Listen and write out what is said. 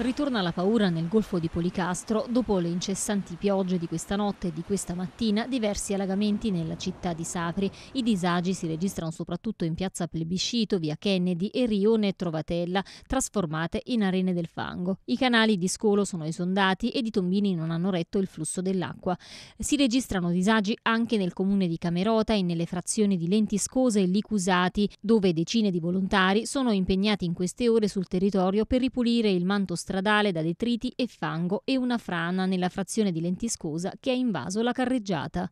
Ritorna la paura nel golfo di Policastro dopo le incessanti piogge di questa notte e di questa mattina, diversi allagamenti nella città di Sapri. I disagi si registrano soprattutto in piazza Plebiscito, via Kennedy e Rione Trovatella, trasformate in arene del fango. I canali di scolo sono esondati ed i tombini non hanno retto il flusso dell'acqua. Si registrano disagi anche nel comune di Camerota e nelle frazioni di Lentiscosa e Licusati, dove decine di volontari sono impegnati in queste ore sul territorio per ripulire il manto stradale stradale da detriti e fango e una frana nella frazione di Lentiscosa che ha invaso la carreggiata.